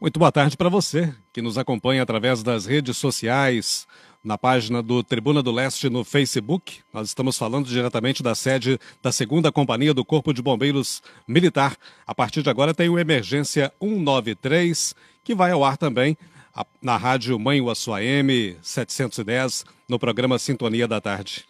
Muito boa tarde para você que nos acompanha através das redes sociais, na página do Tribuna do Leste no Facebook. Nós estamos falando diretamente da sede da segunda companhia do Corpo de Bombeiros Militar. A partir de agora tem o Emergência 193, que vai ao ar também na rádio Mãe Uaçu AM 710, no programa Sintonia da Tarde.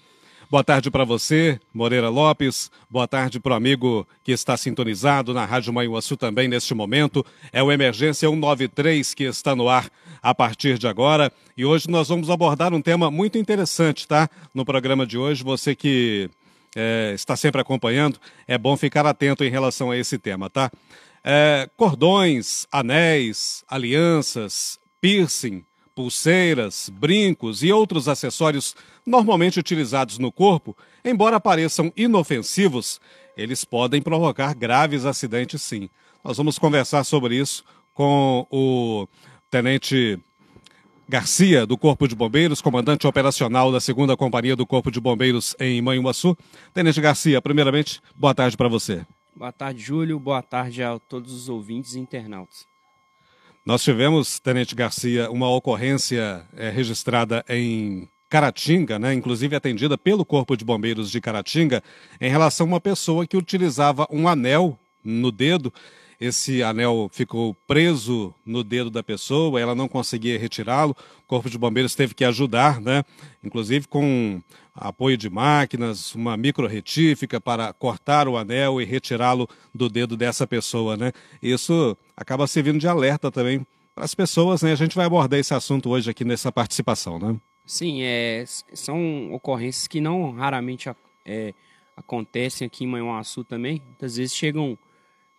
Boa tarde para você, Moreira Lopes. Boa tarde para o amigo que está sintonizado na Rádio Manhuaçu também neste momento. É o Emergência 193 que está no ar a partir de agora. E hoje nós vamos abordar um tema muito interessante, tá? No programa de hoje, você que é, está sempre acompanhando, é bom ficar atento em relação a esse tema, tá? É, cordões, anéis, alianças, piercing pulseiras, brincos e outros acessórios normalmente utilizados no corpo, embora pareçam inofensivos, eles podem provocar graves acidentes sim. Nós vamos conversar sobre isso com o tenente Garcia, do Corpo de Bombeiros, comandante operacional da 2 Companhia do Corpo de Bombeiros em Manhuaçu. Tenente Garcia, primeiramente, boa tarde para você. Boa tarde, Júlio. Boa tarde a todos os ouvintes e internautas. Nós tivemos, Tenente Garcia, uma ocorrência é, registrada em Caratinga, né, inclusive atendida pelo Corpo de Bombeiros de Caratinga, em relação a uma pessoa que utilizava um anel no dedo esse anel ficou preso no dedo da pessoa, ela não conseguia retirá-lo. O Corpo de Bombeiros teve que ajudar, né? Inclusive com apoio de máquinas, uma micro-retífica para cortar o anel e retirá-lo do dedo dessa pessoa, né? Isso acaba servindo de alerta também para as pessoas, né? A gente vai abordar esse assunto hoje aqui nessa participação, né? Sim, é, são ocorrências que não raramente é, acontecem aqui em Manhuaçu também. Muitas vezes chegam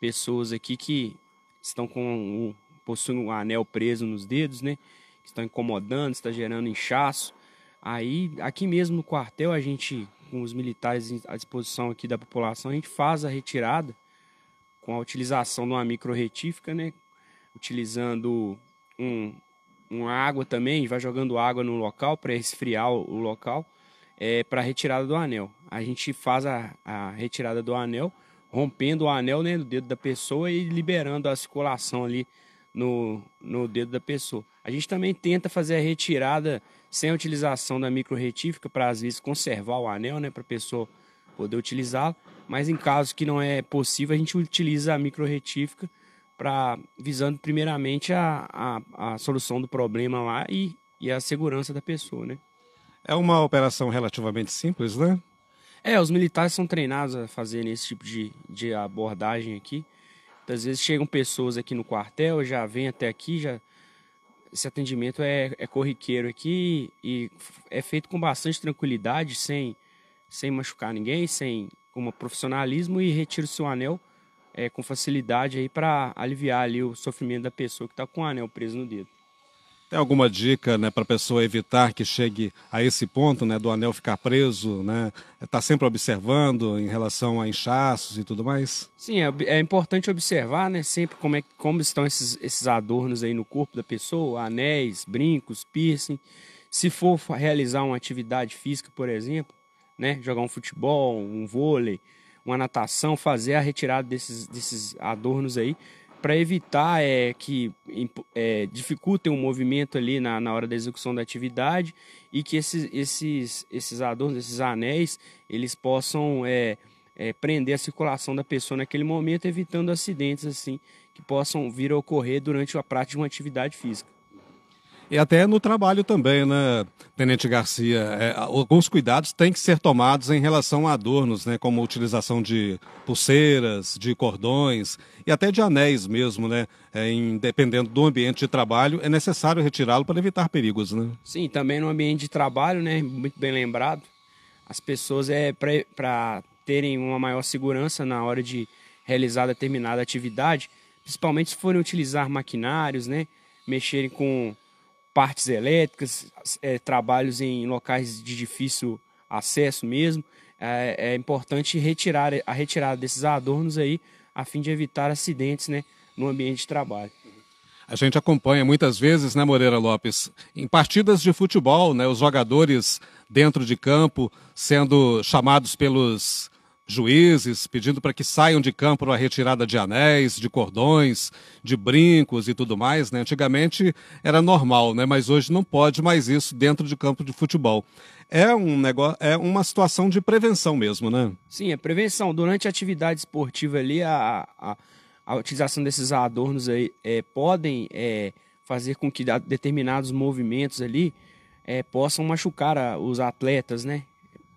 pessoas aqui que estão com possuem um anel preso nos dedos, né? Que estão incomodando, está gerando inchaço. Aí, aqui mesmo no quartel, a gente, com os militares à disposição aqui da população, a gente faz a retirada com a utilização de uma microretífica, né? Utilizando um, uma água também, a gente vai jogando água no local para esfriar o local, é, para retirada do anel. A gente faz a, a retirada do anel rompendo o anel né, no dedo da pessoa e liberando a circulação ali no, no dedo da pessoa. A gente também tenta fazer a retirada sem a utilização da micro retífica para, às vezes, conservar o anel, né, para a pessoa poder utilizá-lo, mas em casos que não é possível, a gente utiliza a retífica para visando primeiramente a, a, a, solução do problema lá e, e a segurança da pessoa, né? É uma operação relativamente simples, né? É, os militares são treinados a fazer esse tipo de, de abordagem aqui. Às vezes chegam pessoas aqui no quartel, já vêm até aqui, já esse atendimento é, é corriqueiro aqui e é feito com bastante tranquilidade, sem, sem machucar ninguém, sem um profissionalismo e retira o seu anel é, com facilidade aí para aliviar ali o sofrimento da pessoa que está com o anel preso no dedo. Tem alguma dica né, para a pessoa evitar que chegue a esse ponto né, do anel ficar preso? Né? Está é, sempre observando em relação a inchaços e tudo mais? Sim, é, é importante observar né, sempre como, é, como estão esses, esses adornos aí no corpo da pessoa, anéis, brincos, piercing. Se for realizar uma atividade física, por exemplo, né, jogar um futebol, um vôlei, uma natação, fazer a retirada desses, desses adornos aí para evitar é, que é, dificultem o movimento ali na, na hora da execução da atividade e que esses, esses, esses adornos, esses anéis, eles possam é, é, prender a circulação da pessoa naquele momento, evitando acidentes assim que possam vir a ocorrer durante a prática de uma atividade física. E até no trabalho também, né, Tenente Garcia? É, alguns cuidados têm que ser tomados em relação a adornos, né? Como a utilização de pulseiras, de cordões e até de anéis mesmo, né? É, em, dependendo do ambiente de trabalho, é necessário retirá-lo para evitar perigos, né? Sim, também no ambiente de trabalho, né? Muito bem lembrado. As pessoas é para terem uma maior segurança na hora de realizar determinada atividade, principalmente se forem utilizar maquinários, né? Mexerem com partes elétricas, é, trabalhos em locais de difícil acesso mesmo. É, é, importante retirar a retirada desses adornos aí, a fim de evitar acidentes né, no ambiente de trabalho. A gente acompanha muitas vezes, né, Moreira Lopes, em partidas de futebol, né, os jogadores dentro de campo sendo chamados pelos juízes pedindo para que saiam de campo a retirada de anéis, de cordões, de brincos e tudo mais. Né? Antigamente era normal, né? mas hoje não pode mais isso dentro de campo de futebol. É um negócio, é uma situação de prevenção mesmo, né? Sim, é prevenção. Durante a atividade esportiva ali, a, a, a utilização desses adornos aí é, podem é, fazer com que determinados movimentos ali é, possam machucar a, os atletas, né?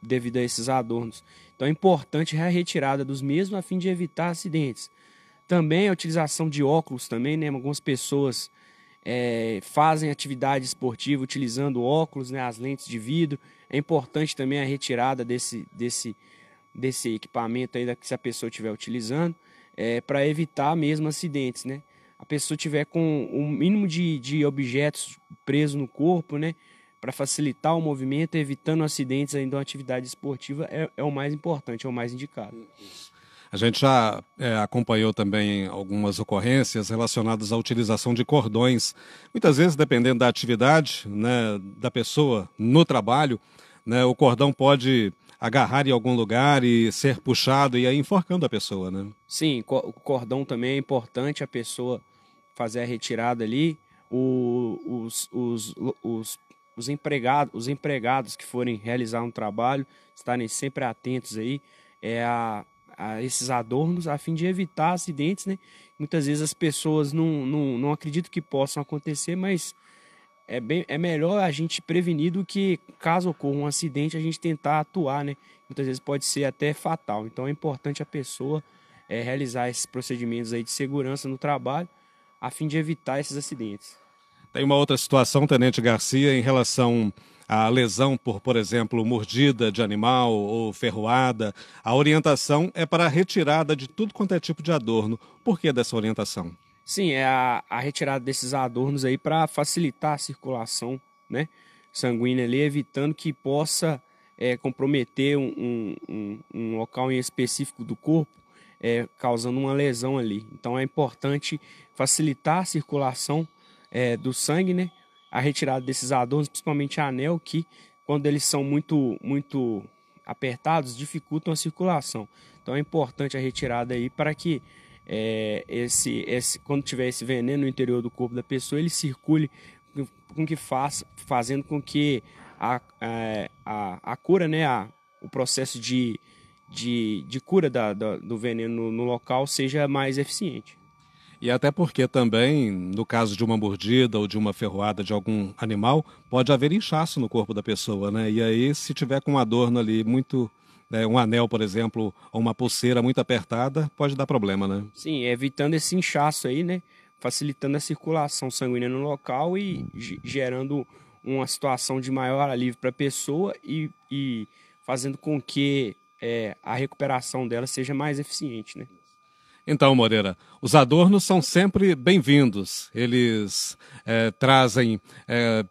Devido a esses adornos. Então é importante a retirada dos mesmos a fim de evitar acidentes. Também a utilização de óculos também, né? Algumas pessoas é, fazem atividade esportiva utilizando óculos, né? As lentes de vidro. É importante também a retirada desse, desse, desse equipamento aí que se a pessoa estiver utilizando é, para evitar mesmo acidentes, né? A pessoa tiver com o um mínimo de, de objetos presos no corpo, né? para facilitar o movimento, evitando acidentes ainda então uma atividade esportiva é, é, o mais importante, é o mais indicado. A gente já é, acompanhou também algumas ocorrências relacionadas à utilização de cordões. Muitas vezes, dependendo da atividade né, da pessoa no trabalho, né, o cordão pode agarrar em algum lugar e ser puxado e aí enforcando a pessoa, né? Sim, o cordão também é importante a pessoa fazer a retirada ali. O, os, os, os os empregados, os empregados que forem realizar um trabalho estarem sempre atentos aí é, a, a esses adornos a fim de evitar acidentes, né? Muitas vezes as pessoas não, não, não acreditam que possam acontecer, mas é, bem, é melhor a gente prevenir do que, caso ocorra um acidente, a gente tentar atuar, né? Muitas vezes pode ser até fatal. Então é importante a pessoa é, realizar esses procedimentos aí de segurança no trabalho a fim de evitar esses acidentes. Tem uma outra situação, Tenente Garcia, em relação à lesão por, por exemplo, mordida de animal ou ferroada. A orientação é para a retirada de tudo quanto é tipo de adorno. Por que dessa orientação? Sim, é a, a retirada desses adornos aí para facilitar a circulação né, sanguínea ali, evitando que possa é, comprometer um, um, um local em específico do corpo é, causando uma lesão ali. Então é importante facilitar a circulação é, do sangue, né? A retirada desses adornos, principalmente anel, que quando eles são muito, muito apertados, dificultam a circulação. Então é importante a retirada aí para que é, esse, esse, quando tiver esse veneno no interior do corpo da pessoa, ele circule com que faz, fazendo com que a, a, é, a, a cura, né, a, o processo de, de, de cura da, da do veneno no, no local seja mais eficiente. E até porque também, no caso de uma mordida ou de uma ferroada de algum animal, pode haver inchaço no corpo da pessoa, né? E aí, se tiver com um adorno ali muito né, um anel, por exemplo, ou uma pulseira muito apertada, pode dar problema, né? Sim, é evitando esse inchaço aí, né? Facilitando a circulação sanguínea no local e gerando uma situação de maior alívio para a pessoa e, e, fazendo com que é, a recuperação dela seja mais eficiente, né? Então, Moreira, os adornos são sempre bem-vindos. Eles é, trazem é,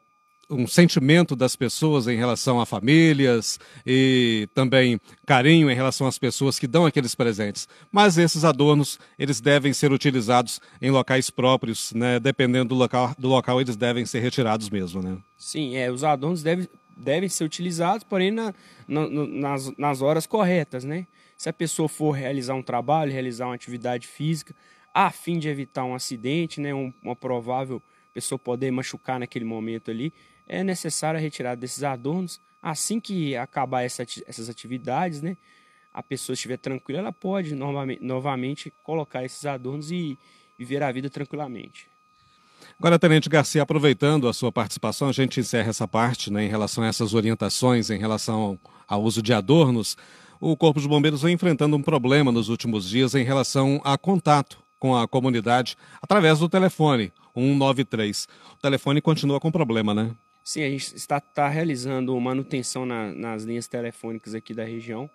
um sentimento das pessoas em relação a famílias e também carinho em relação às pessoas que dão aqueles presentes. Mas esses adornos, eles devem ser utilizados em locais próprios, né? Dependendo do local, do local eles devem ser retirados mesmo, né? Sim, é, os adornos devem, devem ser utilizados, porém na, na, nas, nas horas corretas, né? se a pessoa for realizar um trabalho, realizar uma atividade física, a fim de evitar um acidente, né, uma provável pessoa poder machucar naquele momento ali, é necessário a retirada desses adornos. Assim que acabar essa, essas atividades, né, a pessoa estiver tranquila, ela pode novamente, novamente colocar esses adornos e, viver ver a vida tranquilamente. Agora, Tenente Garcia, aproveitando a sua participação, a gente encerra essa parte né, em relação a essas orientações, em relação ao uso de adornos o Corpo de Bombeiros vem enfrentando um problema nos últimos dias em relação a contato com a comunidade através do telefone 193. O telefone continua com problema, né? Sim, a gente está, está realizando manutenção na, nas linhas telefônicas aqui da região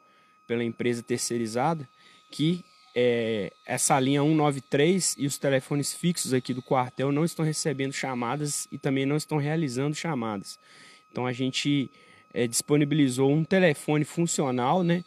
pela empresa terceirizada, que é, essa linha 193 e os telefones fixos aqui do quartel não estão recebendo chamadas e também não estão realizando chamadas. Então a gente é, disponibilizou um telefone funcional, né,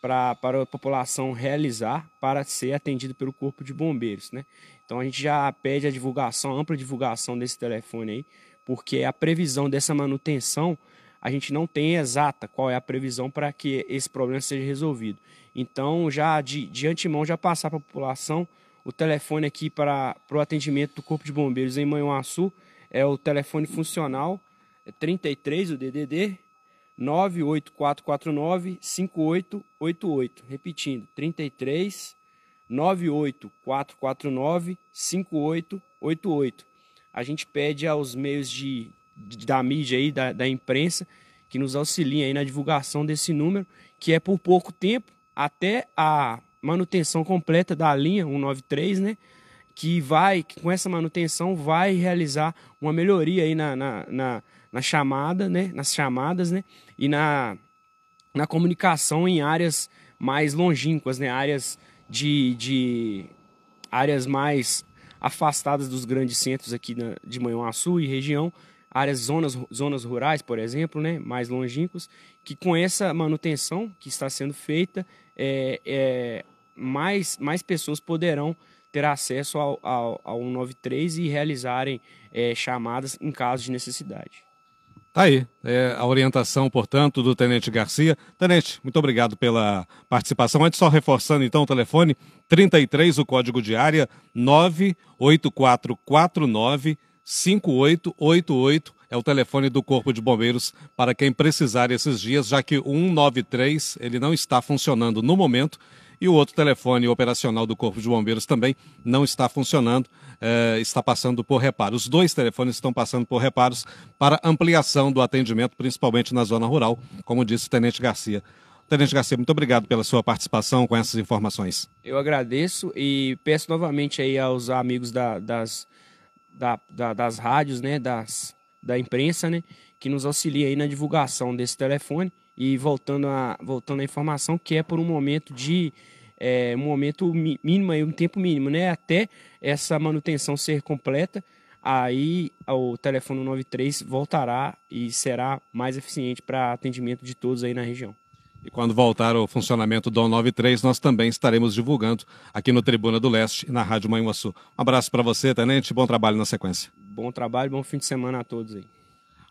pra, para a população realizar para ser atendido pelo Corpo de Bombeiros. Né? Então a gente já pede a divulgação, a ampla divulgação desse telefone aí, porque a previsão dessa manutenção a gente não tem exata qual é a previsão para que esse problema seja resolvido. Então, já de, de antemão, já passar para a população o telefone aqui para, para o atendimento do Corpo de Bombeiros em Manhuaçu é o telefone funcional é 33, o DDD, 98449 5888. Repetindo, 33 98449 5888. A gente pede aos meios de, de da mídia aí, da, da, imprensa, que nos auxiliem aí na divulgação desse número, que é por pouco tempo, até a manutenção completa da linha 193, né? Que vai, que com essa manutenção vai realizar uma melhoria aí na, na, na na chamada, né, nas chamadas, né, e na, na comunicação em áreas mais longínquas, né, áreas de, de áreas mais afastadas dos grandes centros aqui na, de Manhuaçu e região, áreas zonas, zonas rurais, por exemplo, né, mais longínquas, que com essa manutenção que está sendo feita, é, é, mais, mais pessoas poderão ter acesso ao, ao, ao 193 e realizarem é, chamadas em caso de necessidade. Tá aí. É a orientação, portanto, do Tenente Garcia. Tenente, muito obrigado pela participação. Antes, só reforçando então o telefone: 33, o código de área, 98449 5888 é o telefone do Corpo de Bombeiros para quem precisar esses dias, já que o 193 ele não está funcionando no momento e o outro telefone operacional do Corpo de Bombeiros também não está funcionando, eh, está passando por reparos. Os dois telefones estão passando por reparos para ampliação do atendimento, principalmente na zona rural, como disse o Tenente Garcia. Tenente Garcia, muito obrigado pela sua participação com essas informações. Eu agradeço e peço novamente aí aos amigos da, das, da, da, das rádios, né, das, da imprensa, né, que nos auxilie aí na divulgação desse telefone e voltando a voltando à informação que é por um momento de é, um momento mínimo aí, um tempo mínimo, né? Até essa manutenção ser completa, aí o telefone 93 voltará e será mais eficiente para atendimento de todos aí na região. E quando voltar o funcionamento do 93, nós também estaremos divulgando aqui no Tribuna do Leste e na Rádio Manhuaçu. Um abraço para você, Tenente. Bom trabalho na sequência. Bom trabalho, bom fim de semana a todos aí.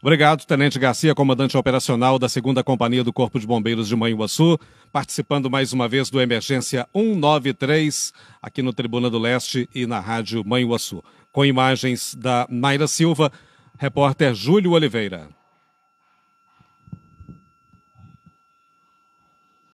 Obrigado, Tenente Garcia, comandante operacional da 2 Companhia do Corpo de Bombeiros de Manhuaçu, participando mais uma vez do Emergência 193, aqui no Tribuna do Leste e na Rádio Manhuaçu. Com imagens da Naira Silva, repórter Júlio Oliveira.